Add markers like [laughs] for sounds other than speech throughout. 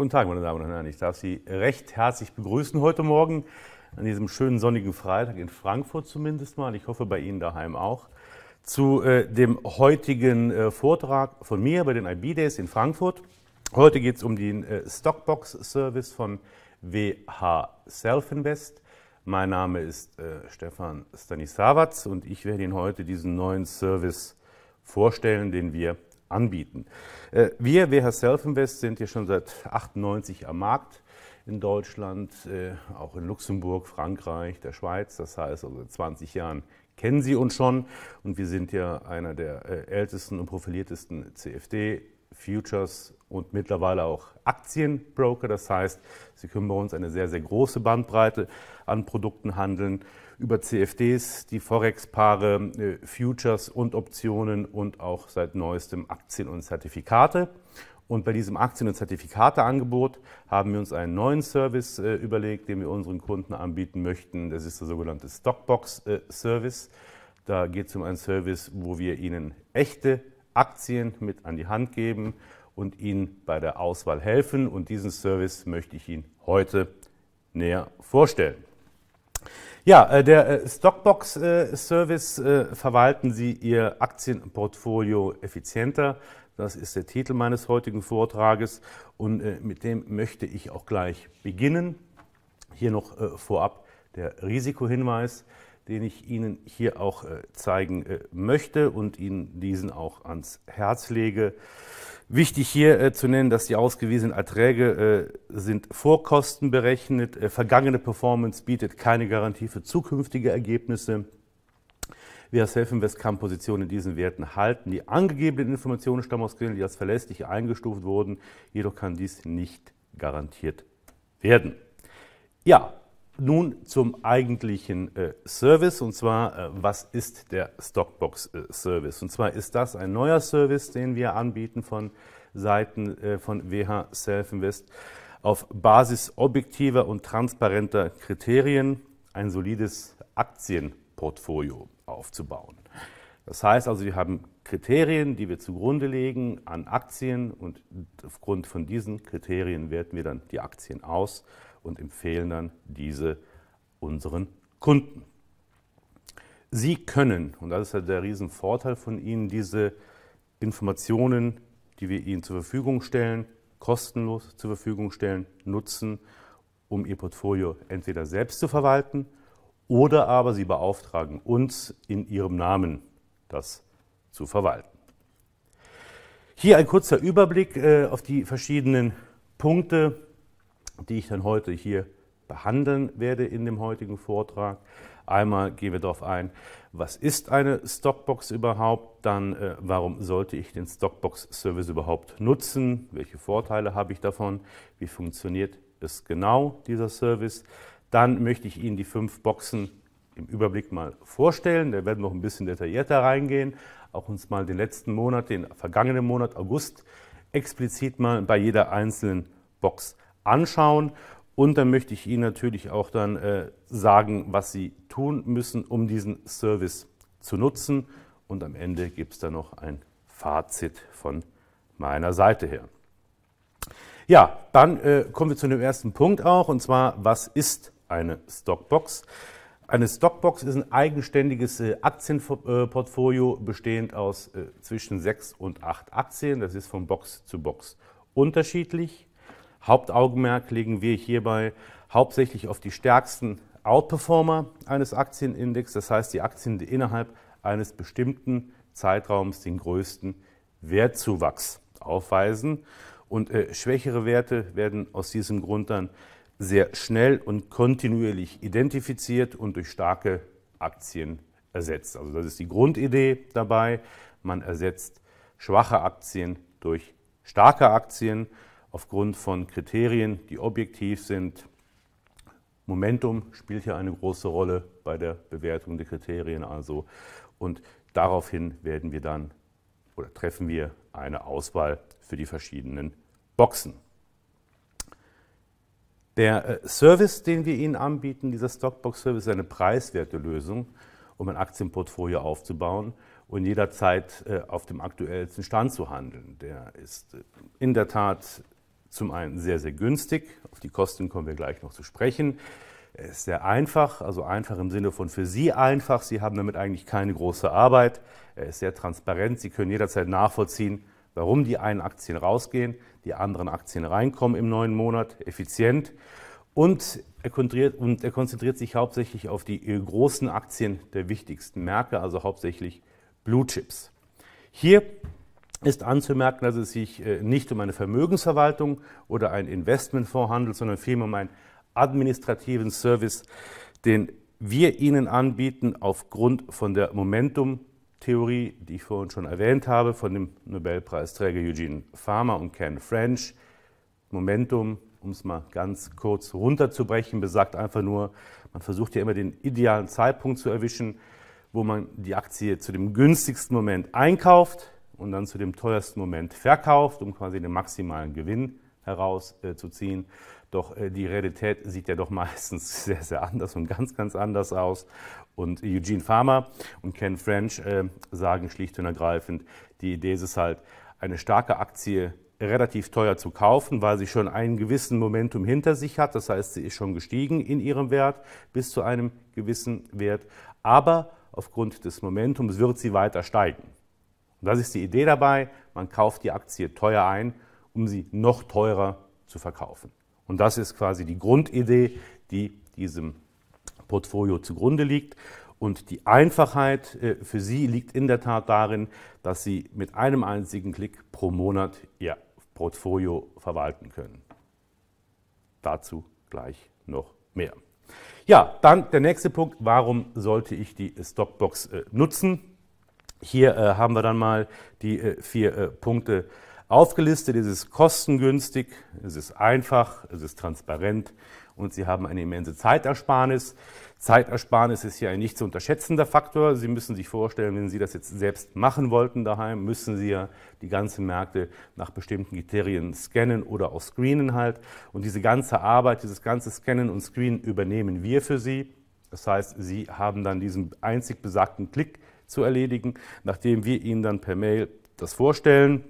Guten Tag, meine Damen und Herren. Ich darf Sie recht herzlich begrüßen heute Morgen an diesem schönen sonnigen Freitag in Frankfurt zumindest mal. Ich hoffe bei Ihnen daheim auch. Zu äh, dem heutigen äh, Vortrag von mir bei den IB Days in Frankfurt. Heute geht es um den äh, Stockbox-Service von WH Self Invest. Mein Name ist äh, Stefan Stanisawatz und ich werde Ihnen heute diesen neuen Service vorstellen, den wir anbieten. Äh, wir, WH Self-Invest, sind ja schon seit 98 am Markt in Deutschland, äh, auch in Luxemburg, Frankreich, der Schweiz. Das heißt, also seit 20 Jahren kennen Sie uns schon und wir sind ja einer der äh, ältesten und profiliertesten CFD. Futures und mittlerweile auch Aktienbroker. Das heißt, Sie können bei uns eine sehr, sehr große Bandbreite an Produkten handeln über CFDs, die Forex-Paare, äh, Futures und Optionen und auch seit neuestem Aktien und Zertifikate. Und bei diesem Aktien- und Zertifikateangebot haben wir uns einen neuen Service äh, überlegt, den wir unseren Kunden anbieten möchten. Das ist der sogenannte Stockbox-Service. Äh, da geht es um einen Service, wo wir Ihnen echte Aktien mit an die Hand geben und Ihnen bei der Auswahl helfen. Und diesen Service möchte ich Ihnen heute näher vorstellen. Ja, äh, der äh, Stockbox-Service äh, verwalten Sie Ihr Aktienportfolio effizienter. Das ist der Titel meines heutigen Vortrages und mit dem möchte ich auch gleich beginnen. Hier noch vorab der Risikohinweis, den ich Ihnen hier auch zeigen möchte und Ihnen diesen auch ans Herz lege. Wichtig hier äh, zu nennen, dass die ausgewiesenen Erträge äh, sind Vorkosten berechnet. Äh, vergangene Performance bietet keine Garantie für zukünftige Ergebnisse. Wir als Selfinvest kann Positionen in diesen Werten halten. Die angegebenen Informationen stammen aus Quellen, die als verlässlich eingestuft wurden. Jedoch kann dies nicht garantiert werden. Ja, nun zum eigentlichen äh, Service und zwar, äh, was ist der Stockbox äh, Service? Und zwar ist das ein neuer Service, den wir anbieten von Seiten äh, von WH Self Invest auf Basis objektiver und transparenter Kriterien ein solides Aktienportfolio aufzubauen. Das heißt also, wir haben Kriterien, die wir zugrunde legen an Aktien und aufgrund von diesen Kriterien werten wir dann die Aktien aus und empfehlen dann diese unseren Kunden. Sie können, und das ist halt der Riesenvorteil von Ihnen, diese Informationen, die wir Ihnen zur Verfügung stellen, kostenlos zur Verfügung stellen, nutzen, um Ihr Portfolio entweder selbst zu verwalten oder aber Sie beauftragen uns in Ihrem Namen das zu verwalten. Hier ein kurzer Überblick äh, auf die verschiedenen Punkte, die ich dann heute hier behandeln werde in dem heutigen Vortrag. Einmal gehen wir darauf ein, was ist eine Stockbox überhaupt, dann äh, warum sollte ich den Stockbox-Service überhaupt nutzen, welche Vorteile habe ich davon, wie funktioniert es genau, dieser Service. Dann möchte ich Ihnen die fünf Boxen im Überblick mal vorstellen, da werden wir noch ein bisschen detaillierter reingehen, auch uns mal den letzten Monat, den vergangenen Monat August, explizit mal bei jeder einzelnen Box anschauen. Und dann möchte ich Ihnen natürlich auch dann äh, sagen, was Sie tun müssen, um diesen Service zu nutzen. Und am Ende gibt es dann noch ein Fazit von meiner Seite her. Ja, dann äh, kommen wir zu dem ersten Punkt auch, und zwar, was ist eine Stockbox? Eine Stockbox ist ein eigenständiges äh, Aktienportfolio, bestehend aus äh, zwischen sechs und acht Aktien. Das ist von Box zu Box unterschiedlich. Hauptaugenmerk legen wir hierbei hauptsächlich auf die stärksten Outperformer eines Aktienindex, das heißt die Aktien, die innerhalb eines bestimmten Zeitraums den größten Wertzuwachs aufweisen. Und äh, schwächere Werte werden aus diesem Grund dann sehr schnell und kontinuierlich identifiziert und durch starke Aktien ersetzt. Also das ist die Grundidee dabei. Man ersetzt schwache Aktien durch starke Aktien aufgrund von Kriterien, die objektiv sind. Momentum spielt hier eine große Rolle bei der Bewertung der Kriterien also. Und daraufhin werden wir dann oder treffen wir eine Auswahl für die verschiedenen Boxen. Der äh, Service, den wir Ihnen anbieten, dieser Stockbox-Service, ist eine preiswerte Lösung, um ein Aktienportfolio aufzubauen und jederzeit äh, auf dem aktuellsten Stand zu handeln. Der ist äh, in der Tat zum einen sehr, sehr günstig, auf die Kosten kommen wir gleich noch zu sprechen. Er ist sehr einfach, also einfach im Sinne von für Sie einfach, Sie haben damit eigentlich keine große Arbeit. Er ist sehr transparent, Sie können jederzeit nachvollziehen, warum die einen Aktien rausgehen, die anderen Aktien reinkommen im neuen Monat, effizient. Und er, und er konzentriert sich hauptsächlich auf die äh, großen Aktien der wichtigsten Märkte, also hauptsächlich Blue Chips. Hier ist anzumerken, dass es sich äh, nicht um eine Vermögensverwaltung oder ein Investmentfonds handelt, sondern vielmehr um einen administrativen Service, den wir Ihnen anbieten aufgrund von der Momentum-Theorie, die ich vorhin schon erwähnt habe, von dem Nobelpreisträger Eugene Farmer und Ken French. Momentum, um es mal ganz kurz runterzubrechen, besagt einfach nur, man versucht ja immer den idealen Zeitpunkt zu erwischen, wo man die Aktie zu dem günstigsten Moment einkauft und dann zu dem teuersten Moment verkauft, um quasi den maximalen Gewinn herauszuziehen. Äh, doch äh, die Realität sieht ja doch [laughs] meistens sehr, sehr anders und ganz, ganz anders aus. Und Eugene Farmer und Ken French äh, sagen schlicht und ergreifend, die Idee ist es halt, eine starke Aktie relativ teuer zu kaufen, weil sie schon einen gewissen Momentum hinter sich hat. Das heißt, sie ist schon gestiegen in ihrem Wert bis zu einem gewissen Wert. Aber aufgrund des Momentums wird sie weiter steigen. Und das ist die Idee dabei, man kauft die Aktie teuer ein, um sie noch teurer zu verkaufen. Und das ist quasi die Grundidee, die diesem Portfolio zugrunde liegt. Und die Einfachheit äh, für Sie liegt in der Tat darin, dass Sie mit einem einzigen Klick pro Monat Ihr Portfolio verwalten können. Dazu gleich noch mehr. Ja, dann der nächste Punkt, warum sollte ich die Stockbox äh, nutzen? Hier äh, haben wir dann mal die äh, vier äh, Punkte aufgelistet. Es ist kostengünstig, es ist einfach, es ist transparent und Sie haben eine immense Zeitersparnis. Zeitersparnis ist hier ein nicht zu unterschätzender Faktor. Sie müssen sich vorstellen, wenn Sie das jetzt selbst machen wollten daheim, müssen Sie ja die ganzen Märkte nach bestimmten Kriterien scannen oder auch screenen halt. Und diese ganze Arbeit, dieses ganze Scannen und Screen übernehmen wir für Sie. Das heißt, Sie haben dann diesen einzig besagten Klick zu erledigen, nachdem wir Ihnen dann per Mail das vorstellen,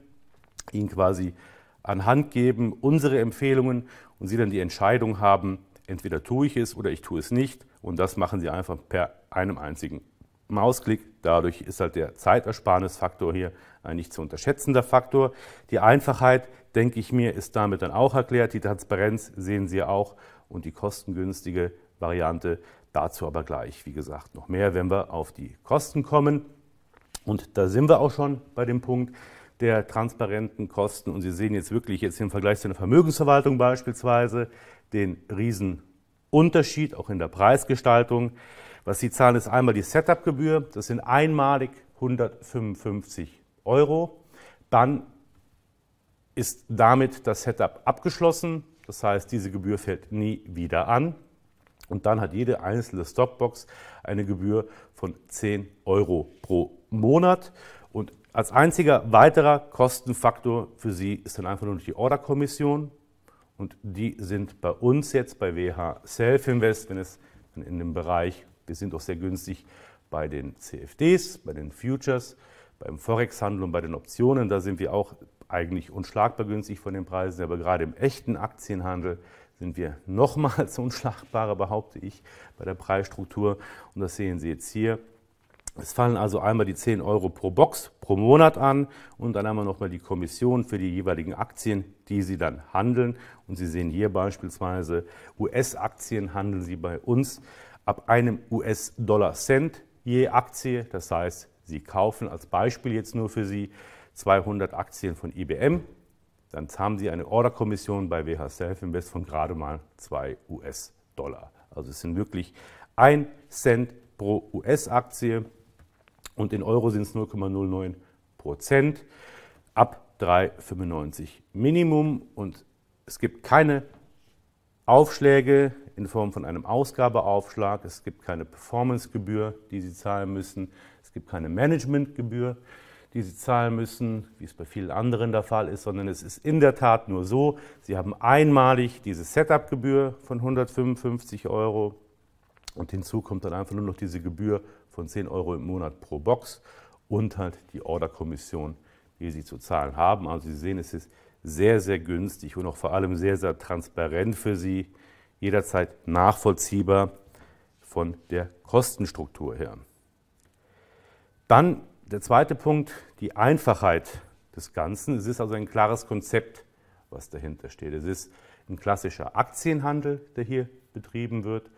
Ihnen quasi anhand geben, unsere Empfehlungen und Sie dann die Entscheidung haben, entweder tue ich es oder ich tue es nicht. Und das machen Sie einfach per einem einzigen Mausklick. Dadurch ist halt der Zeitersparnisfaktor hier ein nicht zu unterschätzender Faktor. Die Einfachheit, denke ich mir, ist damit dann auch erklärt. Die Transparenz sehen Sie auch und die kostengünstige Variante Dazu aber gleich, wie gesagt, noch mehr, wenn wir auf die Kosten kommen. Und da sind wir auch schon bei dem Punkt der transparenten Kosten. Und Sie sehen jetzt wirklich jetzt im Vergleich zu einer Vermögensverwaltung beispielsweise den riesen Unterschied auch in der Preisgestaltung. Was Sie zahlen, ist einmal die Setup-Gebühr. Das sind einmalig 155 Euro. Dann ist damit das Setup abgeschlossen. Das heißt, diese Gebühr fällt nie wieder an. Und dann hat jede einzelne Stockbox eine Gebühr von 10 Euro pro Monat. Und als einziger weiterer Kostenfaktor für Sie ist dann einfach nur die Orderkommission. Und die sind bei uns jetzt bei WH Self Invest, wenn es in dem Bereich, wir sind auch sehr günstig bei den CFDs, bei den Futures, beim Forex-Handel und bei den Optionen, da sind wir auch eigentlich unschlagbar günstig von den Preisen, aber gerade im echten Aktienhandel sind wir nochmals [laughs] unschlagbarer, behaupte ich, bei der Preisstruktur. Und das sehen Sie jetzt hier. Es fallen also einmal die 10 Euro pro Box pro Monat an und dann einmal nochmal die Kommission für die jeweiligen Aktien, die Sie dann handeln. Und Sie sehen hier beispielsweise US-Aktien handeln Sie bei uns ab einem US-Dollar-Cent je Aktie. Das heißt, Sie kaufen als Beispiel jetzt nur für Sie 200 Aktien von IBM dann haben sie eine Orderkommission bei WH Self Invest von gerade mal 2 US-Dollar. Also es sind wirklich 1 Cent pro US-Aktie und in Euro sind es 0,09 Prozent ab 3,95 Minimum und es gibt keine Aufschläge in Form von einem Ausgabeaufschlag, es gibt keine Performancegebühr, die Sie zahlen müssen, es gibt keine Managementgebühr die sie zahlen müssen, wie es bei vielen anderen der Fall ist, sondern es ist in der Tat nur so, sie haben einmalig diese Setup-Gebühr von 155 Euro und hinzu kommt dann einfach nur noch diese Gebühr von 10 Euro im Monat pro Box und halt die Order-Kommission, die sie zu zahlen haben. Also Sie sehen, es ist sehr, sehr günstig und auch vor allem sehr, sehr transparent für Sie, jederzeit nachvollziehbar von der Kostenstruktur her. Dann der zweite Punkt, die Einfachheit des Ganzen. Es ist also ein klares Konzept, was dahinter steht. Es ist ein klassischer Aktienhandel, der hier betrieben wird.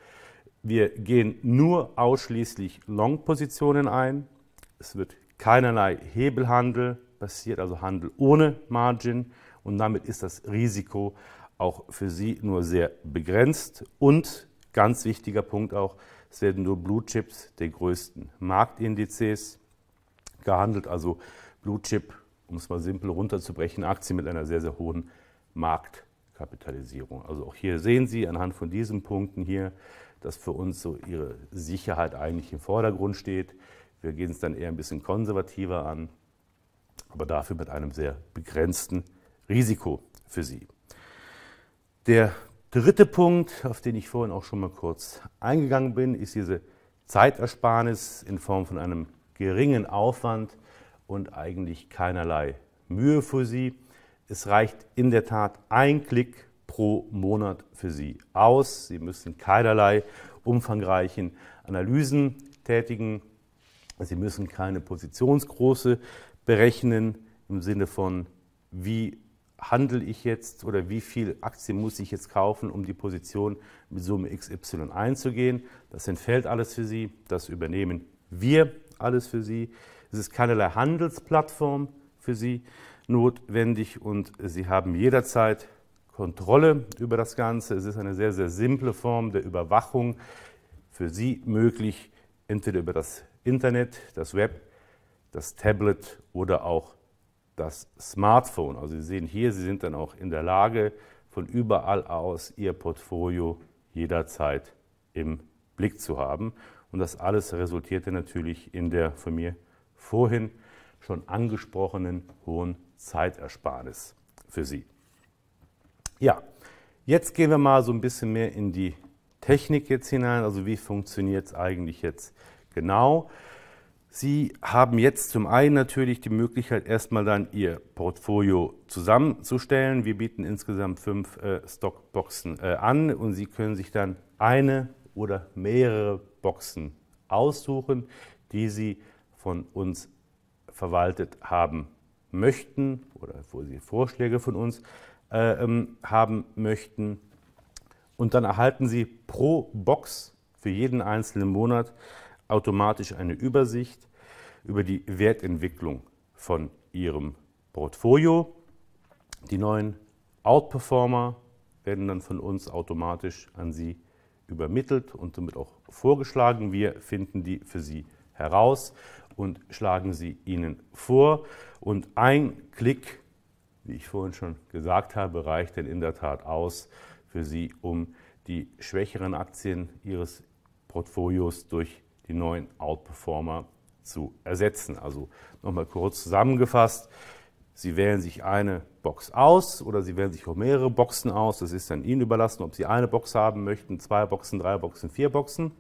Wir gehen nur ausschließlich Long-Positionen ein. Es wird keinerlei Hebelhandel passiert, also Handel ohne Margin. Und damit ist das Risiko auch für Sie nur sehr begrenzt. Und ganz wichtiger Punkt auch, es werden nur Blue Chips der größten Marktindizes gehandelt, also Blue Chip, um es mal simpel runterzubrechen, Aktien mit einer sehr, sehr hohen Marktkapitalisierung. Also auch hier sehen Sie anhand von diesen Punkten hier, dass für uns so ihre Sicherheit eigentlich im Vordergrund steht. Wir gehen es dann eher ein bisschen konservativer an, aber dafür mit einem sehr begrenzten Risiko für Sie. Der dritte Punkt, auf den ich vorhin auch schon mal kurz eingegangen bin, ist diese Zeitersparnis in Form von einem geringen Aufwand und eigentlich keinerlei Mühe für Sie. Es reicht in der Tat ein Klick pro Monat für Sie aus. Sie müssen keinerlei umfangreichen Analysen tätigen. Sie müssen keine Positionsgroße berechnen im Sinne von, wie handle ich jetzt oder wie viel Aktien muss ich jetzt kaufen, um die Position mit Summe XY einzugehen. Das entfällt alles für Sie. Das übernehmen wir alles für Sie. Es ist keinerlei Handelsplattform für Sie notwendig und Sie haben jederzeit Kontrolle über das Ganze. Es ist eine sehr, sehr simple Form der Überwachung für Sie möglich, entweder über das Internet, das Web, das Tablet oder auch das Smartphone. Also Sie sehen hier, Sie sind dann auch in der Lage, von überall aus Ihr Portfolio jederzeit im Blick zu haben. Und das alles resultierte natürlich in der von mir vorhin schon angesprochenen hohen Zeitersparnis für Sie. Ja, jetzt gehen wir mal so ein bisschen mehr in die Technik jetzt hinein. Also wie funktioniert es eigentlich jetzt genau? Sie haben jetzt zum einen natürlich die Möglichkeit, erstmal dann Ihr Portfolio zusammenzustellen. Wir bieten insgesamt fünf äh, Stockboxen äh, an und Sie können sich dann eine oder mehrere Boxen aussuchen, die Sie von uns verwaltet haben möchten oder wo Sie Vorschläge von uns äh, ähm, haben möchten. Und dann erhalten Sie pro Box für jeden einzelnen Monat automatisch eine Übersicht über die Wertentwicklung von Ihrem Portfolio. Die neuen Outperformer werden dann von uns automatisch an Sie übermittelt und somit auch vorgeschlagen. Wir finden die für Sie heraus und schlagen sie Ihnen vor. Und ein Klick, wie ich vorhin schon gesagt habe, reicht denn in der Tat aus für Sie, um die schwächeren Aktien Ihres Portfolios durch die neuen Outperformer zu ersetzen. Also nochmal kurz zusammengefasst, Sie wählen sich eine Box aus oder Sie wählen sich auch mehrere Boxen aus. Das ist dann Ihnen überlassen, ob Sie eine Box haben möchten, zwei Boxen, drei Boxen, vier Boxen.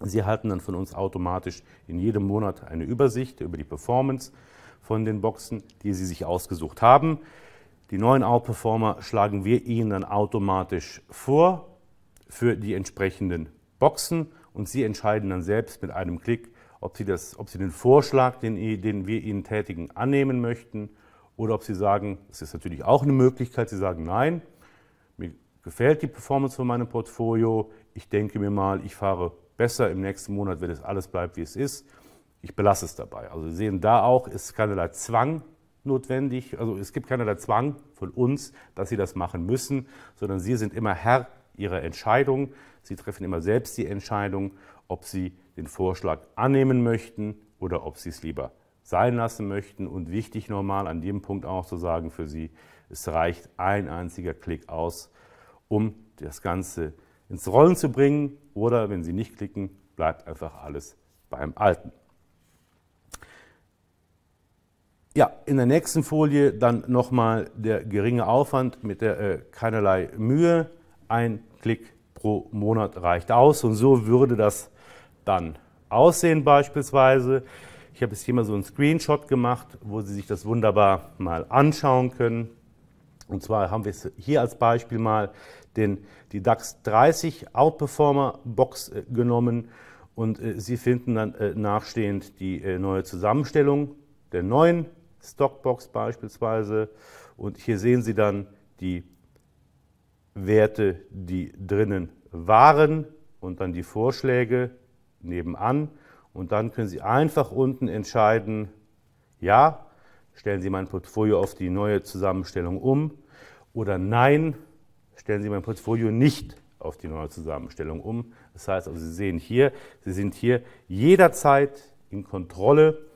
Sie erhalten dann von uns automatisch in jedem Monat eine Übersicht über die Performance von den Boxen, die Sie sich ausgesucht haben. Die neuen Outperformer schlagen wir Ihnen dann automatisch vor für die entsprechenden Boxen und Sie entscheiden dann selbst mit einem Klick, ob Sie, das, ob Sie den Vorschlag, den, den wir Ihnen tätigen, annehmen möchten oder ob Sie sagen, es ist natürlich auch eine Möglichkeit, Sie sagen, nein, mir gefällt die Performance von meinem Portfolio, ich denke mir mal, ich fahre besser im nächsten Monat, wenn es alles bleibt, wie es ist. Ich belasse es dabei. Also Sie sehen da auch, ist keinerlei Zwang notwendig, also es gibt keinerlei Zwang von uns, dass Sie das machen müssen, sondern Sie sind immer Herr Ihrer Entscheidung. Sie treffen immer selbst die Entscheidung, ob Sie den Vorschlag annehmen möchten oder ob sie es lieber sein lassen möchten. Und wichtig nochmal an dem Punkt auch zu sagen für Sie, es reicht ein einziger Klick aus, um das Ganze ins Rollen zu bringen. Oder wenn Sie nicht klicken, bleibt einfach alles beim Alten. Ja, in der nächsten Folie dann nochmal der geringe Aufwand mit der äh, keinerlei Mühe. Ein Klick pro Monat reicht aus und so würde das dann aussehen beispielsweise. Ich habe jetzt hier mal so einen Screenshot gemacht, wo Sie sich das wunderbar mal anschauen können. Und zwar haben wir hier als Beispiel mal den, die DAX 30 Outperformer Box äh, genommen und äh, Sie finden dann äh, nachstehend die neue Zusammenstellung der neuen Stockbox beispielsweise. Und hier sehen Sie dann die Werte, die drinnen waren und dann die Vorschläge nebenan und dann können Sie einfach unten entscheiden, ja, stellen Sie mein Portfolio auf die neue Zusammenstellung um oder nein, stellen Sie mein Portfolio nicht auf die neue Zusammenstellung um. Das heißt, also Sie sehen hier, Sie sind hier jederzeit in Kontrolle,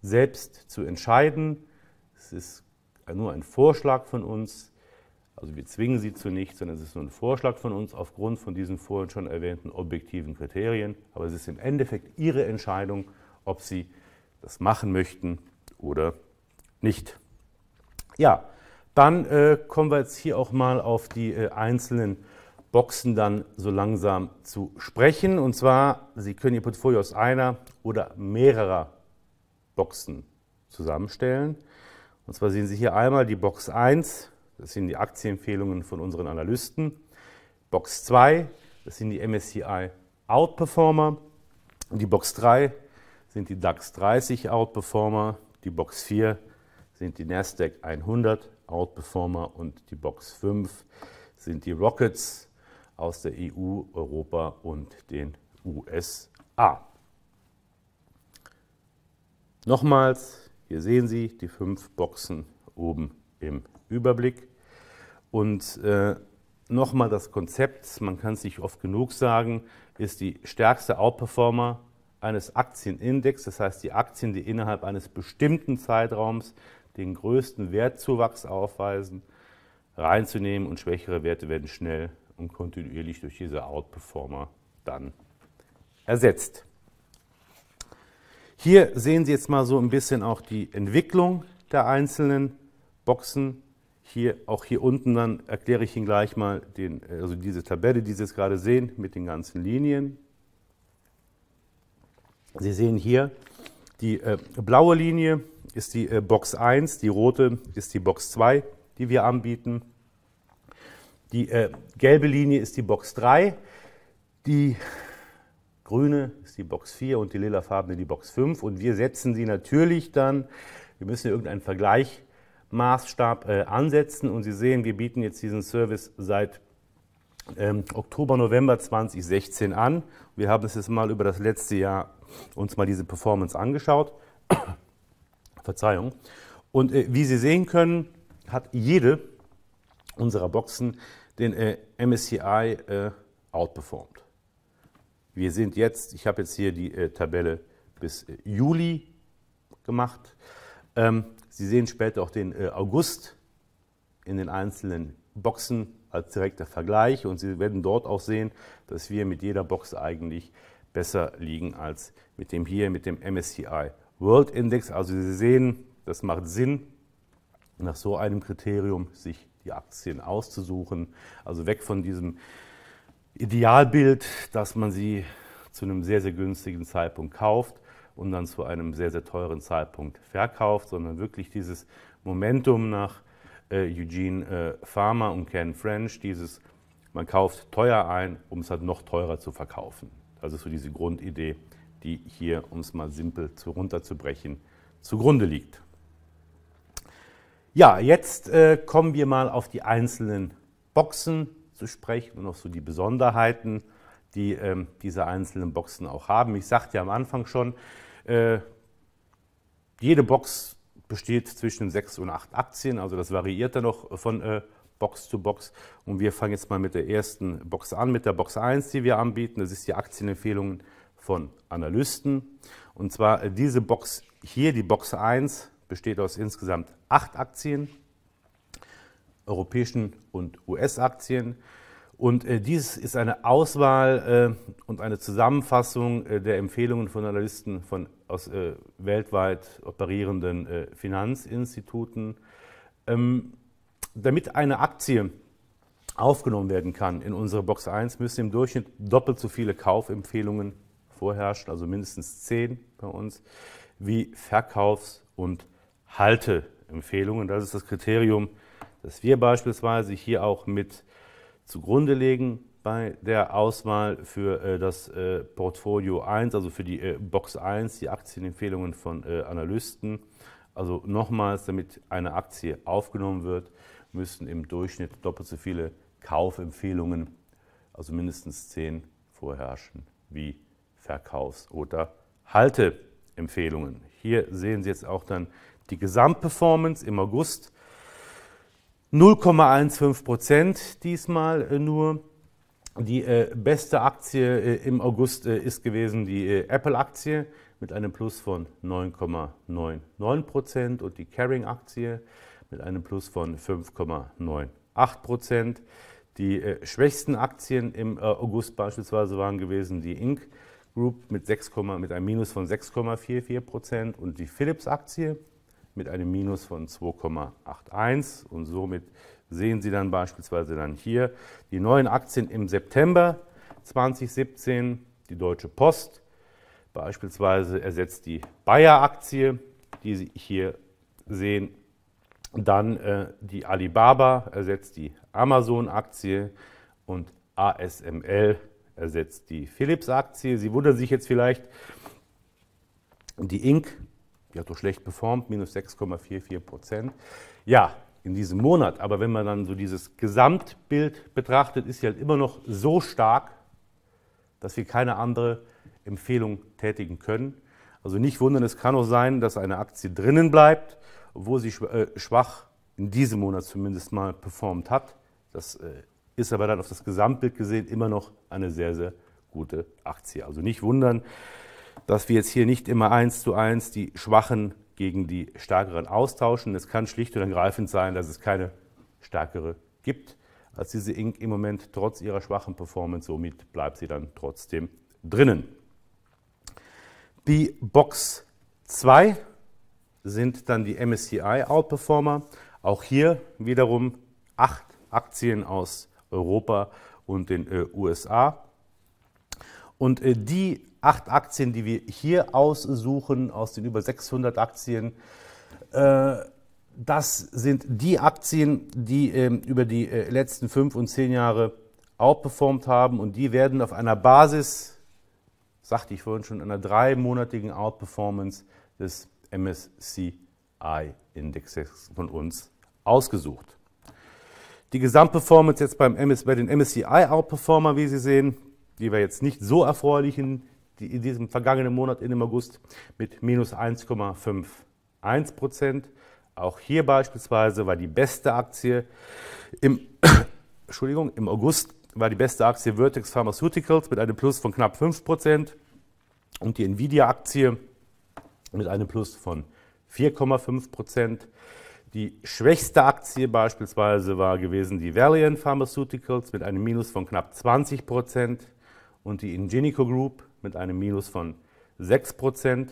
selbst zu entscheiden. Es ist nur ein Vorschlag von uns. Also wir zwingen sie zu nichts, sondern es ist nur ein Vorschlag von uns aufgrund von diesen vorhin schon erwähnten objektiven Kriterien. Aber es ist im Endeffekt Ihre Entscheidung, ob Sie das machen möchten oder nicht. Ja, dann äh, kommen wir jetzt hier auch mal auf die äh, einzelnen Boxen dann so langsam zu sprechen. Und zwar, Sie können Ihr Portfolio aus einer oder mehrerer Boxen zusammenstellen. Und zwar sehen Sie hier einmal die Box 1, das sind die Aktienempfehlungen von unseren Analysten. Box 2, das sind die MSCI Outperformer. Die Box 3 sind die DAX 30 Outperformer. Die Box 4 sind die Nasdaq 100 Outperformer. Und die Box 5 sind die Rockets aus der EU, Europa und den USA. Nochmals, hier sehen Sie die fünf Boxen oben im Überblick. Und äh, nochmal das Konzept, man kann es nicht oft genug sagen, ist die stärkste Outperformer eines Aktienindex, das heißt die Aktien, die innerhalb eines bestimmten Zeitraums den größten Wertzuwachs aufweisen, reinzunehmen und schwächere Werte werden schnell und kontinuierlich durch diese Outperformer dann ersetzt. Hier sehen Sie jetzt mal so ein bisschen auch die Entwicklung der einzelnen Boxen hier, auch hier unten dann erkläre ich Ihnen gleich mal den, also diese Tabelle, die Sie jetzt gerade sehen, mit den ganzen Linien. Sie sehen hier, die äh, blaue Linie ist die äh, Box 1, die rote ist die Box 2, die wir anbieten. Die äh, gelbe Linie ist die Box 3, die grüne ist die Box 4 und die lilafarbene die Box 5. Und wir setzen sie natürlich dann, wir müssen ja irgendeinen Vergleich Maßstab äh, ansetzen. Und Sie sehen, wir bieten jetzt diesen Service seit ähm, Oktober, November 2016 an. Wir haben es jetzt mal über das letzte Jahr uns mal diese Performance angeschaut. [coughs] Verzeihung. Und äh, wie Sie sehen können, hat jede unserer Boxen den äh, MSCI äh, outperformed. Wir sind jetzt, ich habe jetzt hier die äh, Tabelle bis äh, Juli gemacht. Ähm, Sie sehen später auch den äh, August in den einzelnen Boxen als direkter Vergleich und Sie werden dort auch sehen, dass wir mit jeder Box eigentlich besser liegen als mit dem hier, mit dem MSCI World Index. Also Sie sehen, das macht Sinn, nach so einem Kriterium sich die Aktien auszusuchen. Also weg von diesem Idealbild, dass man sie zu einem sehr, sehr günstigen Zeitpunkt kauft, und dann zu einem sehr, sehr teuren Zeitpunkt verkauft, sondern wirklich dieses Momentum nach äh, Eugene äh, Farmer und Ken French, dieses man kauft teuer ein, um es halt noch teurer zu verkaufen. Das ist so diese Grundidee, die hier, um es mal simpel zu runterzubrechen, zugrunde liegt. Ja, jetzt äh, kommen wir mal auf die einzelnen Boxen zu sprechen und auch so die Besonderheiten, die ähm, diese einzelnen Boxen auch haben. Ich sagte ja am Anfang schon, äh, jede Box besteht zwischen sechs und acht Aktien, also das variiert dann noch von äh, Box zu Box. Und wir fangen jetzt mal mit der ersten Box an, mit der Box 1, die wir anbieten. Das ist die Aktienempfehlung von Analysten. Und zwar äh, diese Box hier, die Box 1, besteht aus insgesamt acht Aktien, europäischen und US-Aktien. Und äh, dies ist eine Auswahl äh, und eine Zusammenfassung äh, der Empfehlungen von Analysten von aus äh, weltweit operierenden äh, Finanzinstituten. Ähm, damit eine Aktie aufgenommen werden kann in unsere Box 1, müssen im Durchschnitt doppelt so viele Kaufempfehlungen vorherrschen, also mindestens zehn bei uns, wie Verkaufs- und Halteempfehlungen. Das ist das Kriterium, das wir beispielsweise hier auch mit zugrunde legen bei der Auswahl für äh, das äh, Portfolio 1, also für die äh, Box 1, die Aktienempfehlungen von Analysten. Also nochmals, damit eine Aktie aufgenommen wird, müssen im Durchschnitt doppelt so viele Kaufempfehlungen, also mindestens 10, vorherrschen wie Verkaufs- oder Halteempfehlungen. Hier sehen Sie jetzt auch dann die Gesamtperformance im August. 0,15 Prozent diesmal nur. Die äh, beste Aktie äh, im August äh, ist gewesen die äh, Apple-Aktie mit einem Plus von 9,99 Prozent und die Caring-Aktie mit einem Plus von 5,98 Prozent. Die äh, schwächsten Aktien im äh, August beispielsweise waren gewesen die Inc. Group mit, 6, mit einem Minus von 6,44 Prozent und die Philips-Aktie mit einem Minus von 2,81 und somit sehen Sie dann beispielsweise dann hier die neuen Aktien im September 2017, die Deutsche Post beispielsweise ersetzt die Bayer-Aktie, die Sie hier sehen. Dann äh, die Alibaba ersetzt die Amazon-Aktie und ASML ersetzt die Philips-Aktie. Sie wundern sich jetzt vielleicht, die Inc., die hat doch schlecht performt, minus 6,44 Prozent. Ja, in diesem Monat. Aber wenn man dann so dieses Gesamtbild betrachtet, ist sie halt immer noch so stark, dass wir keine andere Empfehlung tätigen können. Also nicht wundern, es kann auch sein, dass eine Aktie drinnen bleibt, obwohl sie äh, schwach in diesem Monat zumindest mal performt hat. Das äh, ist aber dann auf das Gesamtbild gesehen immer noch eine sehr, sehr gute Aktie. Also nicht wundern, dass wir jetzt hier nicht immer eins zu eins die schwachen gegen die stärkeren austauschen. Es kann schlicht und ergreifend sein, dass es keine stärkere gibt als diese Inc. im Moment, trotz ihrer schwachen Performance. Somit bleibt sie dann trotzdem drinnen. Die Box 2 sind dann die MSCI Outperformer. Auch hier wiederum acht Aktien aus Europa und den äh, USA. Und äh, die acht Aktien, die wir hier aussuchen, aus den über 600 Aktien, äh, das sind die Aktien, die ähm, über die äh, letzten fünf und zehn Jahre outperformt haben und die werden auf einer Basis, sagte ich vorhin schon, einer dreimonatigen Outperformance des MSCI-Indexes von uns ausgesucht. Die Gesamtperformance jetzt beim MS, bei den MSCI Outperformer, wie Sie sehen, die war jetzt nicht so erfreulich die in diesem vergangenen Monat in dem August mit minus 1,51 Prozent. Auch hier beispielsweise war die beste Aktie im, [coughs] Entschuldigung, im August war die beste Aktie Vertex Pharmaceuticals mit einem Plus von knapp 5 Prozent und die Nvidia-Aktie mit einem Plus von 4,5 Prozent. Die schwächste Aktie beispielsweise war gewesen die Valiant Pharmaceuticals mit einem Minus von knapp 20 Prozent und die Ingenico Group mit einem Minus von 6%.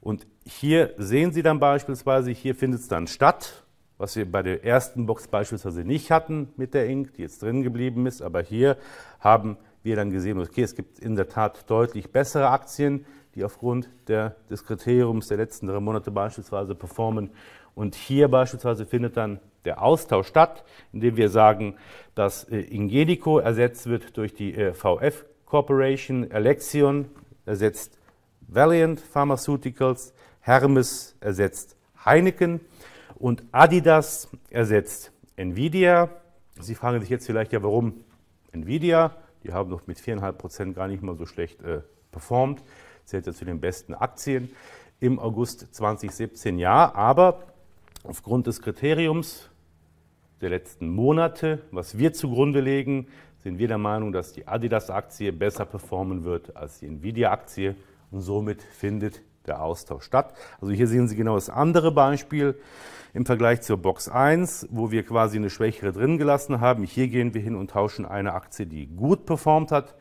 Und hier sehen Sie dann beispielsweise, hier findet es dann statt, was wir bei der ersten Box beispielsweise nicht hatten mit der Ink, die jetzt drin geblieben ist. Aber hier haben wir dann gesehen, okay, es gibt in der Tat deutlich bessere Aktien, die aufgrund der, des Kriteriums der letzten drei Monate beispielsweise performen. Und hier beispielsweise findet dann der Austausch statt, indem wir sagen, dass äh, Ingenico ersetzt wird durch die äh, VF Corporation, Alexion ersetzt Valiant Pharmaceuticals, Hermes ersetzt Heineken und Adidas ersetzt Nvidia. Sie fragen sich jetzt vielleicht ja, warum Nvidia? Die haben doch mit 4,5 Prozent gar nicht mal so schlecht äh, performt. Zählt ja zu den besten Aktien im August 2017, ja. Aber aufgrund des Kriteriums der letzten Monate, was wir zugrunde legen, sind wir der Meinung, dass die Adidas-Aktie besser performen wird als die Nvidia-Aktie und somit findet der Austausch statt. Also hier sehen Sie genau das andere Beispiel im Vergleich zur Box 1, wo wir quasi eine schwächere drin gelassen haben. Hier gehen wir hin und tauschen eine Aktie, die gut performt hat,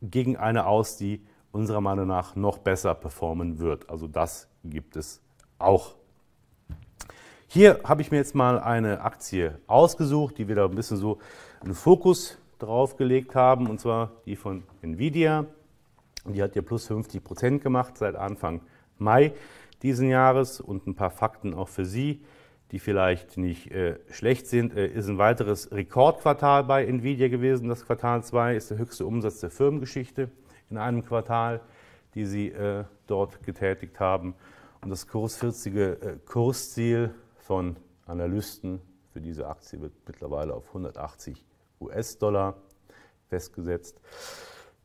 gegen eine aus, die unserer Meinung nach noch besser performen wird. Also das gibt es auch. Hier habe ich mir jetzt mal eine Aktie ausgesucht, die wieder ein bisschen so einen Fokus draufgelegt haben, und zwar die von Nvidia. Die hat ja plus 50 Prozent gemacht seit Anfang Mai diesen Jahres. Und ein paar Fakten auch für Sie, die vielleicht nicht äh, schlecht sind, äh, ist ein weiteres Rekordquartal bei Nvidia gewesen. Das Quartal 2 ist der höchste Umsatz der Firmengeschichte in einem Quartal, die sie äh, dort getätigt haben. Und das kursfristige äh, Kursziel von Analysten für diese Aktie wird mittlerweile auf 180 US-Dollar festgesetzt.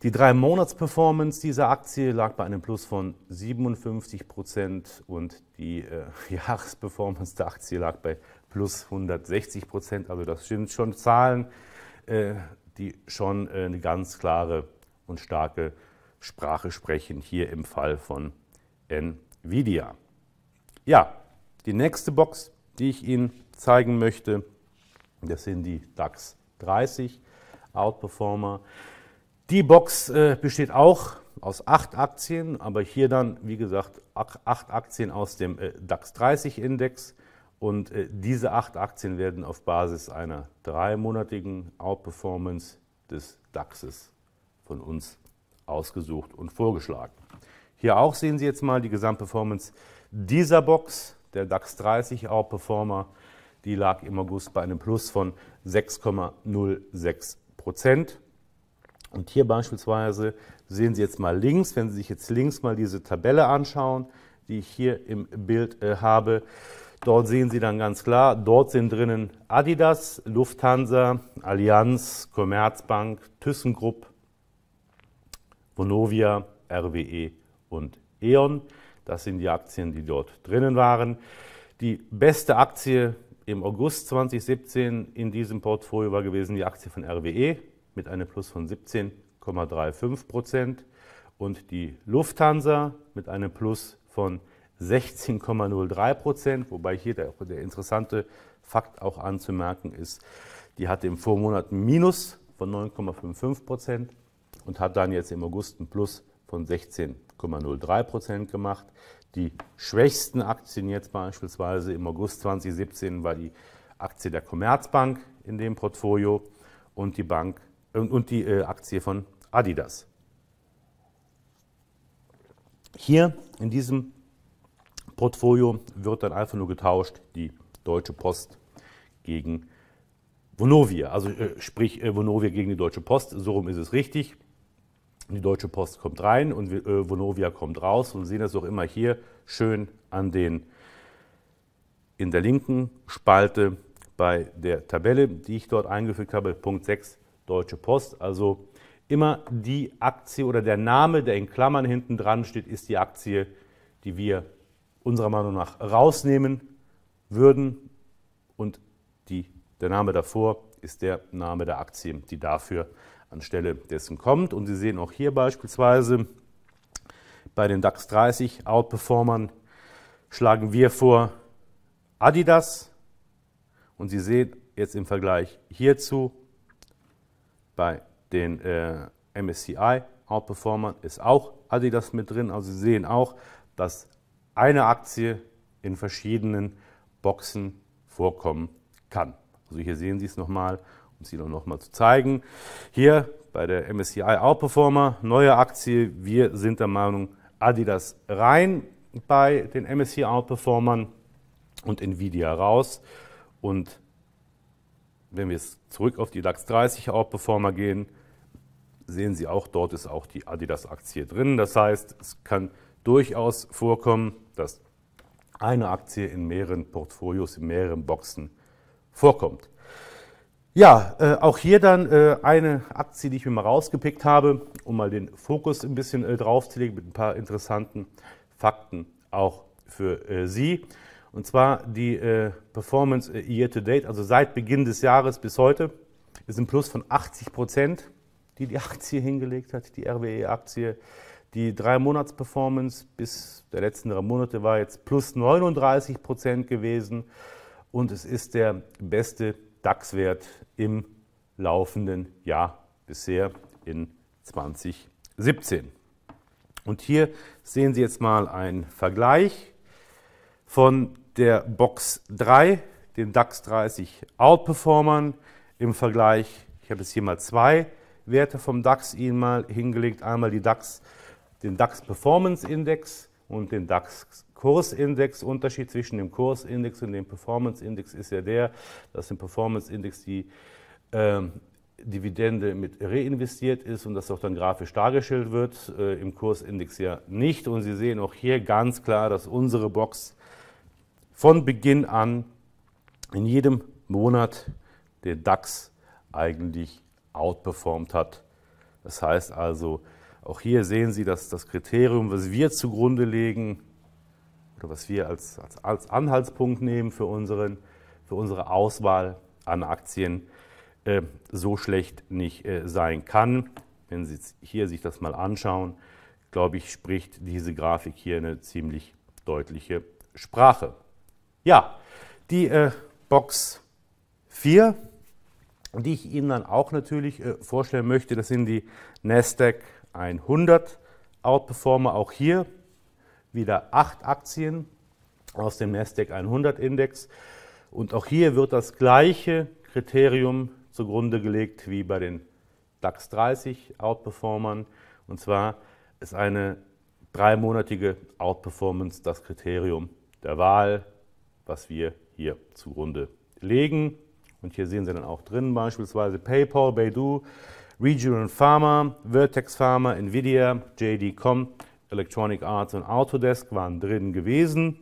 Die Drei-Monats-Performance dieser Aktie lag bei einem Plus von 57 Prozent und die äh, [laughs] Jahresperformance der Aktie lag bei plus 160 Prozent. Also das sind schon Zahlen, äh, die schon äh, eine ganz klare und starke Sprache sprechen, hier im Fall von Nvidia. Ja, die nächste Box, die ich Ihnen zeigen möchte, das sind die DAX 30 Outperformer. Die Box äh, besteht auch aus acht Aktien, aber hier dann, wie gesagt, acht Aktien aus dem äh, DAX 30 Index. Und äh, diese acht Aktien werden auf Basis einer dreimonatigen Outperformance des DAXes von uns ausgesucht und vorgeschlagen. Hier auch sehen Sie jetzt mal die Gesamtperformance dieser Box, der DAX 30 Outperformer. Die lag im August bei einem Plus von 6,06 Prozent. Und hier beispielsweise sehen Sie jetzt mal links, wenn Sie sich jetzt links mal diese Tabelle anschauen, die ich hier im Bild äh, habe, dort sehen Sie dann ganz klar, dort sind drinnen Adidas, Lufthansa, Allianz, Commerzbank, ThyssenKrupp, Vonovia, RWE und E.ON. Das sind die Aktien, die dort drinnen waren. Die beste Aktie im August 2017 in diesem Portfolio war gewesen die Aktie von RWE mit einem Plus von 17,35 Prozent und die Lufthansa mit einem Plus von 16,03 Prozent, wobei hier der, der, interessante Fakt auch anzumerken ist, die hatte im Vormonat ein Minus von 9,55 Prozent und hat dann jetzt im August ein Plus von 16,03 Prozent gemacht. Die schwächsten Aktien jetzt beispielsweise im August 2017 war die Aktie der Commerzbank in dem Portfolio und die, Bank, und, die äh, Aktie von Adidas. Hier in diesem Portfolio wird dann einfach nur getauscht die Deutsche Post gegen Vonovia, also äh, sprich äh, Vonovia gegen die Deutsche Post, so rum ist es richtig. Die Deutsche Post kommt rein und äh, Vonovia kommt raus. Und wir sehen das auch immer hier schön an den, in der linken Spalte bei der Tabelle, die ich dort eingefügt habe, Punkt 6, Deutsche Post. Also immer die Aktie oder der Name, der in Klammern hinten dran steht, ist die Aktie, die wir unserer Meinung nach rausnehmen würden. Und die, der Name davor ist der Name der Aktie, die dafür anstelle dessen kommt. Und Sie sehen auch hier beispielsweise bei den DAX 30 Outperformern schlagen wir vor Adidas. Und Sie sehen jetzt im Vergleich hierzu bei den äh, MSCI Outperformern ist auch Adidas mit drin. Also Sie sehen auch, dass eine Aktie in verschiedenen Boxen vorkommen kann. Also hier sehen Sie es nochmal um sie noch mal zu zeigen. Hier bei der MSCI Outperformer, neue Aktie. Wir sind der Meinung, Adidas rein bei den MSCI Outperformern und Nvidia raus. Und wenn wir jetzt zurück auf die DAX 30 Outperformer gehen, sehen Sie auch, dort ist auch die Adidas-Aktie drin. Das heißt, es kann durchaus vorkommen, dass eine Aktie in mehreren Portfolios, in mehreren Boxen vorkommt. Ja, äh, auch hier dann äh, eine Aktie, die ich mir mal rausgepickt habe, um mal den Fokus ein bisschen äh, legen mit ein paar interessanten Fakten auch für äh, Sie. Und zwar die äh, Performance äh, Year to Date, also seit Beginn des Jahres bis heute, ist ein Plus von 80 Prozent, die die Aktie hingelegt hat, die RWE-Aktie. Die drei Monats Performance bis der letzten drei Monate war jetzt plus 39 Prozent gewesen und es ist der beste DAX-Wert im laufenden Jahr bisher in 2017. Und hier sehen Sie jetzt mal einen Vergleich von der Box 3, den DAX 30 Outperformern im Vergleich, ich habe jetzt hier mal zwei Werte vom DAX Ihnen mal hingelegt, einmal die DAX, den DAX Performance Index und den DAX Kursindex, Unterschied zwischen dem Kursindex und dem Performance-Index ist ja der, dass im Performance-Index die ähm, Dividende mit reinvestiert ist und das auch dann grafisch dargestellt wird, äh, im Kursindex ja nicht. Und Sie sehen auch hier ganz klar, dass unsere Box von Beginn an in jedem Monat den DAX eigentlich outperformt hat. Das heißt also, auch hier sehen Sie, dass das Kriterium, was wir zugrunde legen, oder was wir als, als, als Anhaltspunkt nehmen für, unseren, für unsere Auswahl an Aktien, äh, so schlecht nicht äh, sein kann. Wenn Sie hier sich das mal anschauen, glaube ich, spricht diese Grafik hier eine ziemlich deutliche Sprache. Ja, die äh, Box 4, die ich Ihnen dann auch natürlich äh, vorstellen möchte, das sind die Nasdaq 100 Outperformer. Auch hier wieder acht Aktien aus dem Nasdaq 100 Index. Und auch hier wird das gleiche Kriterium zugrunde gelegt wie bei den DAX 30 Outperformern. Und zwar ist eine dreimonatige Outperformance das Kriterium der Wahl, was wir hier zugrunde legen. Und hier sehen Sie dann auch drin beispielsweise PayPal, Baidu, Regional Pharma, Vertex Pharma, Nvidia, JD.com, Electronic Arts und Autodesk waren drin gewesen.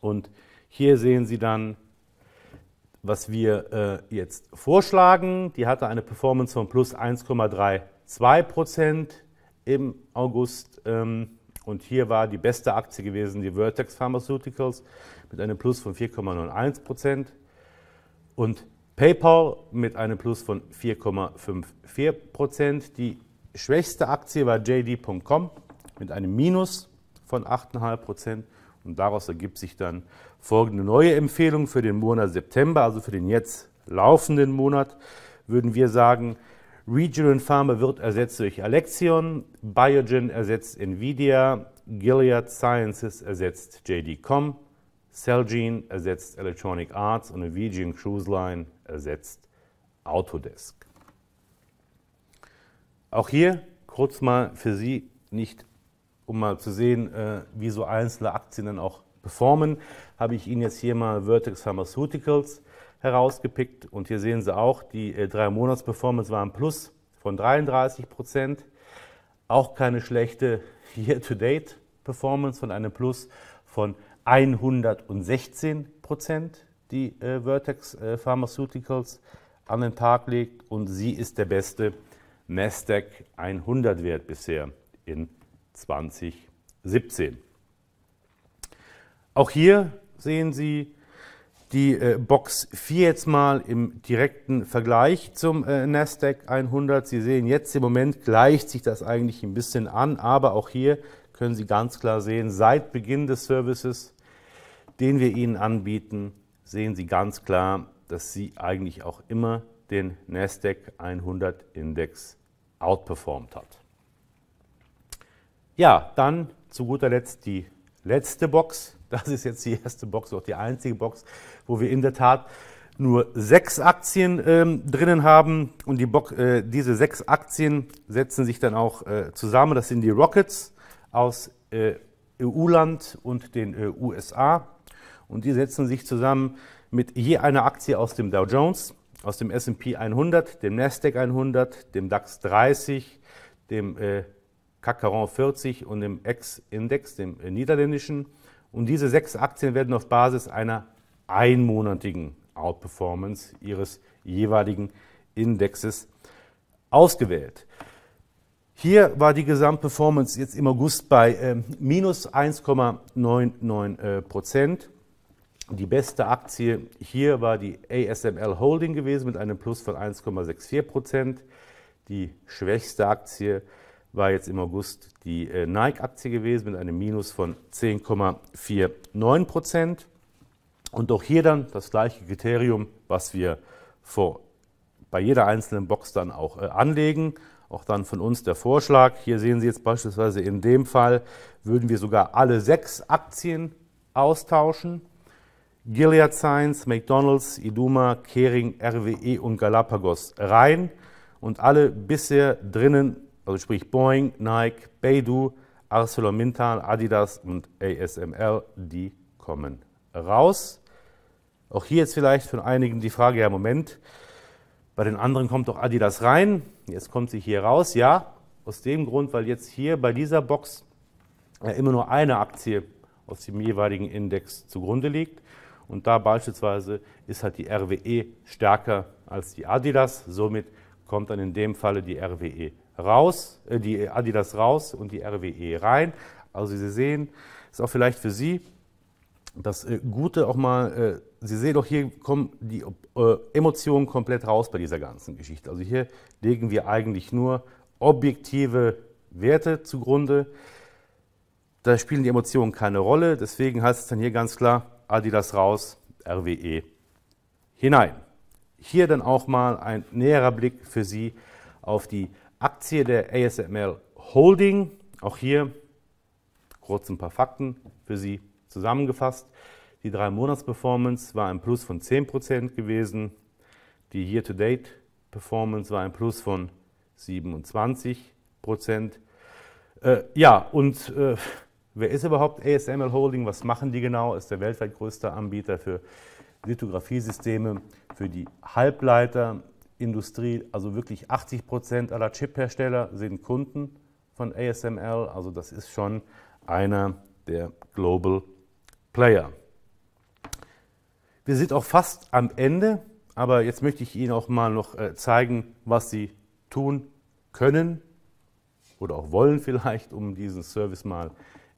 Und hier sehen Sie dann, was wir äh, jetzt vorschlagen. Die hatte eine Performance von plus 1,32 Prozent im August. Ähm, und hier war die beste Aktie gewesen, die Vertex Pharmaceuticals, mit einem Plus von 4,91 Prozent. Und PayPal mit einem Plus von 4,54 Prozent. Die schwächste Aktie war JD.com mit einem Minus von 8,5 Prozent. Und daraus ergibt sich dann folgende neue Empfehlung für den Monat September, also für den jetzt laufenden Monat, würden wir sagen, Regional Pharma wird ersetzt durch Alexion, Biogen ersetzt Nvidia, Gilead Sciences ersetzt JD.com, Celgene ersetzt Electronic Arts und Norwegian Cruise Line ersetzt Autodesk. Auch hier kurz mal für Sie nicht um mal zu sehen, äh, wie so einzelne Aktien dann auch performen, habe ich Ihnen jetzt hier mal Vertex Pharmaceuticals herausgepickt. Und hier sehen Sie auch, die äh, drei monats performance war ein Plus von 33 Prozent. Auch keine schlechte Year-to-Date-Performance von einem Plus von 116 Prozent, die äh, Vertex äh, Pharmaceuticals an den Tag legt. Und sie ist der beste NASDAQ 100-Wert bisher in 2017. Auch hier sehen Sie die äh, Box 4 jetzt mal im direkten Vergleich zum äh, Nasdaq 100. Sie sehen jetzt im Moment gleicht sich das eigentlich ein bisschen an, aber auch hier können Sie ganz klar sehen, seit Beginn des Services, den wir Ihnen anbieten, sehen Sie ganz klar, dass Sie eigentlich auch immer den Nasdaq 100 Index outperformed hat. Ja, dann zu guter Letzt die letzte Box. [laughs] Das ist jetzt die erste Box, auch die einzige Box, wo wir in der Tat nur sechs Aktien ähm, drinnen haben. Und die Box, äh, diese sechs Aktien setzen sich dann auch äh, zusammen. Das sind die Rockets aus äh, EU-Land und den äh, USA. Und die setzen sich zusammen mit je einer Aktie aus dem Dow Jones, aus dem SP 100, dem NASDAQ 100, dem DAX 30, dem äh, CAC 40 und dem x index dem äh, niederländischen. Und diese sechs Aktien werden auf Basis einer einmonatigen Outperformance ihres jeweiligen Indexes ausgewählt. Hier war die Gesamtperformance jetzt im August bei äh, minus 1,99 äh, Prozent. Die beste Aktie hier war die ASML Holding gewesen mit einem Plus von 1,64 Prozent. Die schwächste Aktie war jetzt im August die äh, Nike-Aktie gewesen mit einem Minus von 10,49 Prozent. Und auch hier dann das gleiche Kriterium, was wir vor, bei jeder einzelnen Box dann auch äh, anlegen. Auch dann von uns der Vorschlag. Hier sehen Sie jetzt beispielsweise in dem Fall würden wir sogar alle sechs Aktien austauschen. Gilead Science, McDonald's, Iduma, Kering, RWE und Galapagos rein und alle bisher drinnen also sprich Boeing, Nike, Beidou, ArcelorMittal, Adidas und ASML, die kommen raus. Auch hier jetzt vielleicht von einigen die Frage, ja Moment, bei den anderen kommt doch Adidas rein, jetzt kommt sie hier raus. Ja, aus dem Grund, weil jetzt hier bei dieser Box immer nur eine Aktie aus dem jeweiligen Index zugrunde liegt. Und da beispielsweise ist halt die RWE stärker als die Adidas. Somit kommt dann in dem Falle die RWE raus, äh, die Adidas raus und die RWE rein. Also Sie sehen, ist auch vielleicht für Sie das äh, Gute auch mal, äh, Sie sehen doch, hier kommen die Emotionen komplett raus bei dieser ganzen Geschichte. Also hier legen wir eigentlich nur objektive Werte zugrunde. Da spielen die Emotionen keine Rolle. Deswegen heißt es dann hier ganz klar, Adidas raus, RWE hinein. Hier dann auch mal ein näherer Blick für Sie auf die Aktie der ASML Holding. Auch hier kurz ein paar Fakten für Sie zusammengefasst. Die 3-Monats-Performance war ein Plus von 10% gewesen. Die Year-to-Date-Performance war ein Plus von 27%. Äh, ja, und äh, wer ist überhaupt ASML Holding? Was machen die genau? Ist der weltweit größte Anbieter für Lithografiesysteme, für die Halbleiter, Industrie, also wirklich 80 Prozent aller Chip-Hersteller sind Kunden von ASML. Also das ist schon einer der Global Player. Wir sind auch fast am Ende, aber jetzt möchte ich Ihnen auch mal noch äh, zeigen, was Sie tun können oder auch wollen vielleicht, um diesen Service mal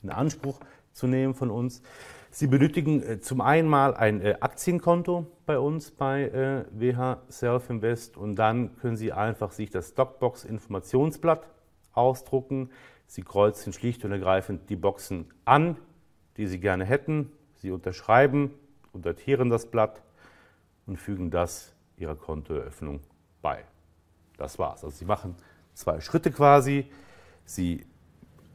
in Anspruch zu nehmen von uns. Sie benötigen äh, zum einen mal ein äh, Aktienkonto bei uns bei äh, WH Self Invest und dann können Sie einfach sich das Stockbox Informationsblatt ausdrucken. Sie kreuzen schlicht und ergreifend die Boxen an, die Sie gerne hätten. Sie unterschreiben und datieren das Blatt und fügen das Ihrer Kontoeröffnung bei. Das war's. Also Sie machen zwei Schritte quasi. Sie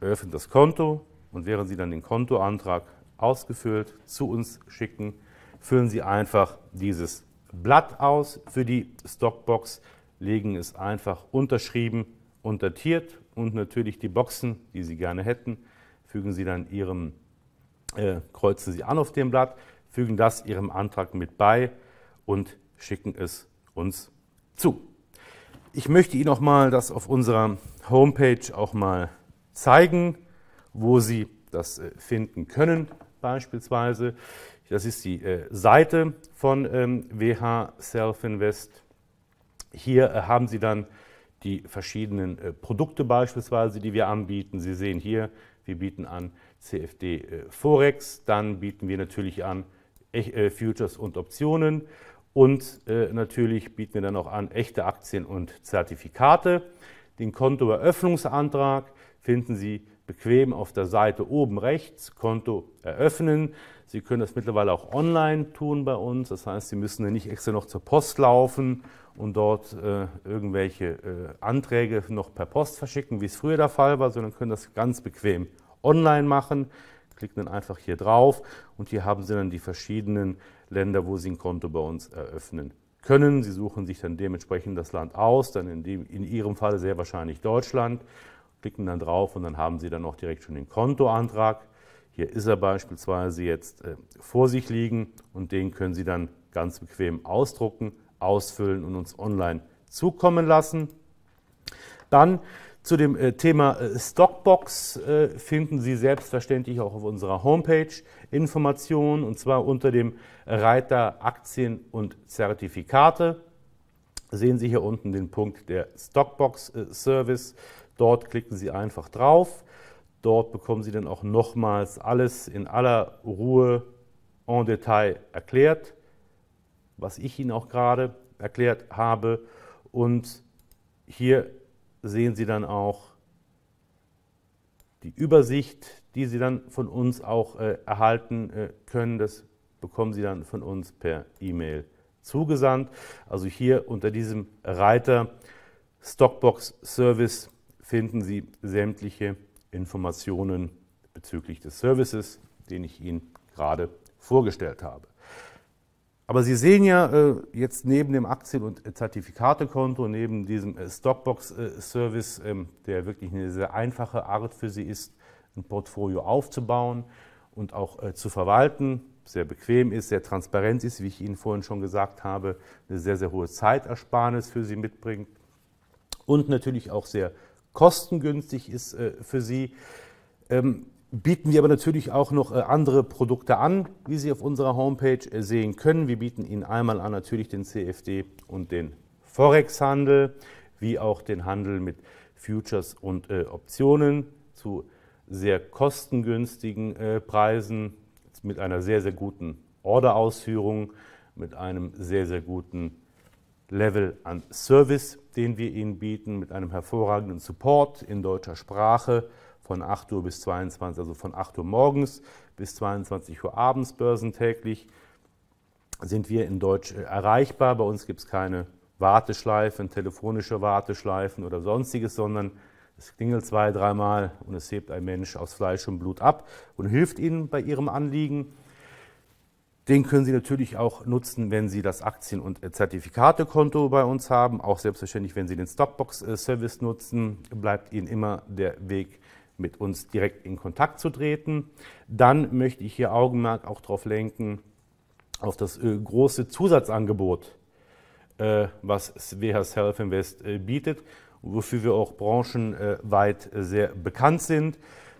eröffnen das Konto und während Sie dann den Kontoantrag ausgefüllt zu uns schicken. Füllen Sie einfach dieses Blatt aus für die Stockbox, legen es einfach unterschrieben und datiert und natürlich die Boxen, die Sie gerne hätten, fügen Sie dann Ihrem, äh, kreuzen Sie an auf dem Blatt, fügen das Ihrem Antrag mit bei und schicken es uns zu. Ich möchte Ihnen auch mal das auf unserer Homepage auch mal zeigen, wo Sie das äh, finden können beispielsweise. Das ist die äh, Seite von ähm, WH Self Invest. Hier äh, haben Sie dann die verschiedenen äh, Produkte beispielsweise, die wir anbieten. Sie sehen hier, wir bieten an CFD äh, Forex, dann bieten wir natürlich an äh, Futures und Optionen und äh, natürlich bieten wir dann auch an echte Aktien und Zertifikate. Den Kontoeröffnungsantrag finden Sie bequem auf der Seite oben rechts Konto eröffnen. Sie können das mittlerweile auch online tun bei uns. Das heißt, Sie müssen nicht extra noch zur Post laufen und dort äh, irgendwelche äh, Anträge noch per Post verschicken, wie es früher der Fall war, sondern können das ganz bequem online machen. Klicken dann einfach hier drauf und hier haben Sie dann die verschiedenen Länder, wo Sie ein Konto bei uns eröffnen können. Sie suchen sich dann dementsprechend das Land aus, dann in, dem, in Ihrem Fall sehr wahrscheinlich Deutschland klicken dann drauf und dann haben Sie dann auch direkt schon den Kontoantrag. Hier ist er beispielsweise jetzt äh, vor sich liegen und den können Sie dann ganz bequem ausdrucken, ausfüllen und uns online zukommen lassen. Dann zu dem äh, Thema äh, Stockbox finden Sie selbstverständlich auch auf unserer Homepage Informationen und zwar unter dem Reiter Aktien und Zertifikate. Sehen Sie hier unten den Punkt der Stockbox Service. Dort klicken Sie einfach drauf. Dort bekommen Sie dann auch nochmals alles in aller Ruhe en Detail erklärt, was ich Ihnen auch gerade erklärt habe. Und hier sehen Sie dann auch die Übersicht, die Sie dann von uns auch äh, erhalten äh, können. Das bekommen Sie dann von uns per E-Mail zugesandt. Also hier unter diesem Reiter Stockbox Service finden Sie sämtliche Informationen bezüglich des Services, den ich Ihnen gerade vorgestellt habe. Aber Sie sehen ja äh, jetzt neben dem Aktien- und äh, Zertifikatekonto, neben diesem äh, Stockbox-Service, ähm, der wirklich eine sehr einfache Art für Sie ist, ein Portfolio aufzubauen und auch zu verwalten, sehr bequem ist, sehr transparent ist, wie ich Ihnen vorhin schon gesagt habe, eine sehr, sehr hohe Zeitersparnis für Sie mitbringt und natürlich auch sehr kostengünstig ist äh, für Sie. Ähm, bieten wir aber natürlich auch noch äh, andere Produkte an, wie Sie auf unserer Homepage äh, sehen können. Wir bieten Ihnen einmal an natürlich den CFD und den Forex-Handel, wie auch den Handel mit Futures und Optionen zu sehr kostengünstigen Preisen, mit einer sehr, sehr guten Orderausführung, mit einem sehr, sehr guten Level an Service, den wir Ihnen bieten, mit einem hervorragenden Support in deutscher Sprache von 8 Uhr bis 22, also von 8 Uhr morgens bis 22 Uhr abends börsentäglich sind wir in Deutsch äh, erreichbar. Bei uns gibt es keine Warteschleifen, telefonische Warteschleifen oder sonstiges, sondern es klingelt zwei, dreimal und es hebt ein Mensch aus Fleisch und Blut ab und hilft Ihnen bei Ihrem Anliegen. Den können Sie natürlich auch nutzen, wenn Sie das Aktien- und äh, Zertifikatekonto bei uns haben. Auch selbstverständlich, wenn Sie den Stockbox-Service äh, nutzen, bleibt Ihnen immer der Weg mit uns direkt in Kontakt zu treten. Dann möchte ich hier Augenmerk auch darauf lenken, auf das äh, große Zusatzangebot, was SWH Self Invest bietet, wofür wir auch branchenweit sehr bekannt sind.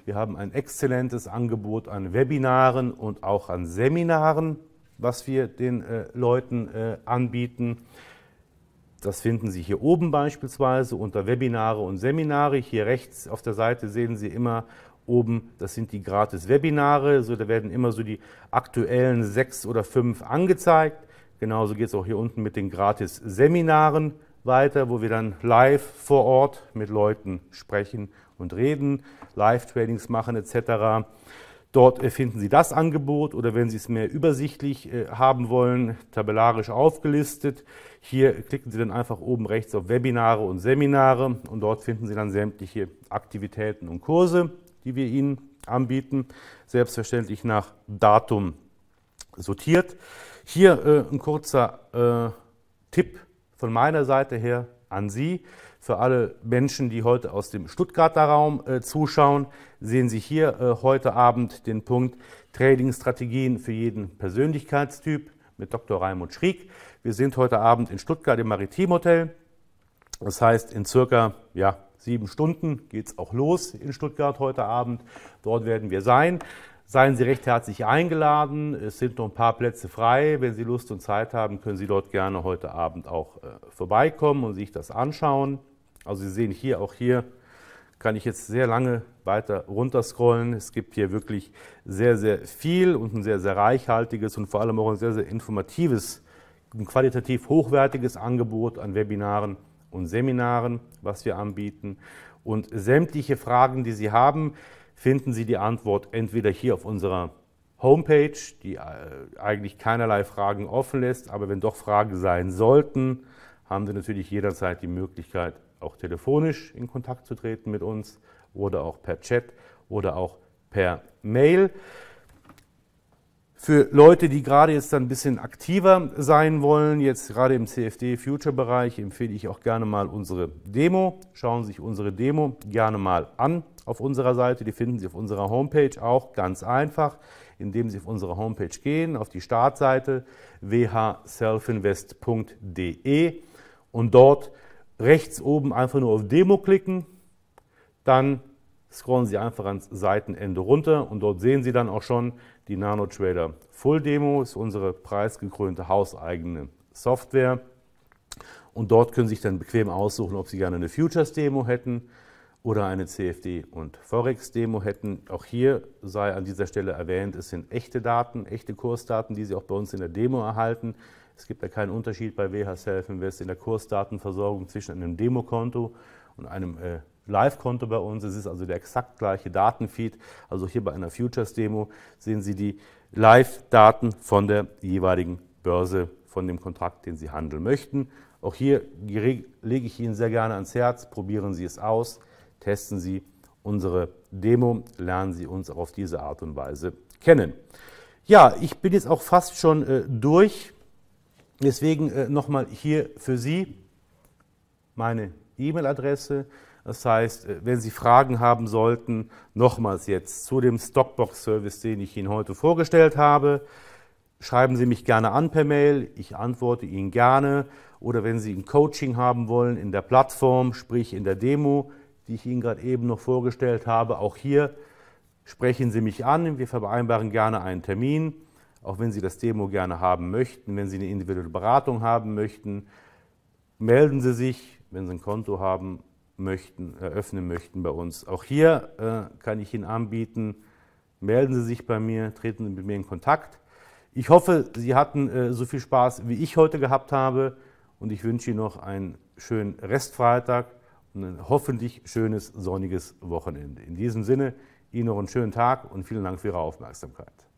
Wir haben ein exzellentes Angebot an Webinaren und auch an Seminaren, was wir den äh, Leuten äh, anbieten. Das finden Sie hier oben beispielsweise unter Webinare und Seminare. Hier rechts auf der Seite sehen Sie immer oben, das sind die Gratis-Webinare. So, da werden immer so die aktuellen sechs oder fünf angezeigt. Genauso geht es auch hier unten mit den Gratis-Seminaren weiter, wo wir dann live vor Ort mit Leuten sprechen und reden, Live-Tradings machen etc. Dort äh, finden Sie das Angebot oder wenn Sie es mehr übersichtlich äh, haben wollen, tabellarisch aufgelistet. Hier klicken Sie dann einfach oben rechts auf Webinare und Seminare und dort finden Sie dann sämtliche Aktivitäten und Kurse, die wir Ihnen anbieten, selbstverständlich nach Datum sortiert. Hier äh, ein kurzer Tipp von meiner Seite her an Sie. Für alle Menschen, die heute aus dem Stuttgarter Raum äh, zuschauen, sehen Sie hier äh, heute Abend den Punkt Trading-Strategien für jeden Persönlichkeitstyp mit Dr. Raimund Schrieg. Wir sind heute Abend in Stuttgart im Maritimhotel. Das heißt, in circa ja, sieben Stunden geht es auch los in Stuttgart heute Abend. Dort werden wir sein. Seien Sie recht herzlich eingeladen. Es sind noch ein paar Plätze frei. Wenn Sie Lust und Zeit haben, können Sie dort gerne heute Abend auch äh, vorbeikommen und sich das anschauen. Also Sie sehen hier, auch hier kann ich jetzt sehr lange weiter runterscrollen. Es gibt hier wirklich sehr, sehr viel und ein sehr, sehr reichhaltiges und vor allem auch ein sehr, sehr informatives, ein qualitativ hochwertiges Angebot an Webinaren und Seminaren, was wir anbieten. Und sämtliche Fragen, die Sie haben, finden Sie die Antwort entweder hier auf unserer Homepage, die äh, eigentlich keinerlei Fragen offen lässt, aber wenn doch Fragen sein sollten, haben Sie natürlich jederzeit die Möglichkeit, auch telefonisch in Kontakt zu treten mit uns oder auch per Chat oder auch per Mail. Für Leute, die gerade jetzt dann ein bisschen aktiver sein wollen, jetzt gerade im CFD Future Bereich, empfehle ich auch gerne mal unsere Demo. Schauen Sie sich unsere Demo gerne mal an auf unserer Seite. Die finden Sie auf unserer Homepage auch ganz einfach, indem Sie auf unsere Homepage gehen, auf die Startseite whselfinvest.de und dort rechts oben einfach nur auf Demo klicken, dann scrollen Sie einfach ans Seitenende runter und dort sehen Sie dann auch schon die NanoTrader Full Demo, ist unsere preisgekrönte hauseigene Software. Und dort können Sie sich dann bequem aussuchen, ob Sie gerne eine Futures Demo hätten oder eine CFD und Forex Demo hätten. Auch hier sei an dieser Stelle erwähnt, es sind echte Daten, echte Kursdaten, die Sie auch bei uns in der Demo erhalten. Es gibt ja keinen Unterschied bei WH Self Invest in der Kursdatenversorgung zwischen einem Demokonto und einem äh, Live-Konto bei uns. Es ist also der exakt gleiche Datenfeed. Also hier bei einer Futures-Demo sehen Sie die Live-Daten von der jeweiligen Börse, von dem Kontrakt, den Sie handeln möchten. Auch hier lege ich Ihnen sehr gerne ans Herz. Probieren Sie es aus, testen Sie unsere Demo, lernen Sie uns auch auf diese Art und Weise kennen. Ja, ich bin jetzt auch fast schon äh, durch Deswegen äh, nochmal hier für Sie meine E-Mail-Adresse. Das heißt, äh, wenn Sie Fragen haben sollten, nochmals jetzt zu dem Stockbox-Service, den ich Ihnen heute vorgestellt habe, schreiben Sie mich gerne an per Mail. Ich antworte Ihnen gerne. Oder wenn Sie ein Coaching haben wollen in der Plattform, sprich in der Demo, die ich Ihnen gerade eben noch vorgestellt habe, auch hier sprechen Sie mich an. Wir vereinbaren gerne einen Termin auch wenn Sie das Demo gerne haben möchten, wenn Sie eine individuelle Beratung haben möchten, melden Sie sich, wenn Sie ein Konto haben möchten, eröffnen möchten bei uns. Auch hier äh, kann ich Ihnen anbieten, melden Sie sich bei mir, treten Sie mit mir in Kontakt. Ich hoffe, Sie hatten äh, so viel Spaß, wie ich heute gehabt habe und ich wünsche Ihnen noch einen schönen Restfreitag und ein hoffentlich schönes sonniges Wochenende. In diesem Sinne, Ihnen noch einen schönen Tag und vielen Dank für Ihre Aufmerksamkeit.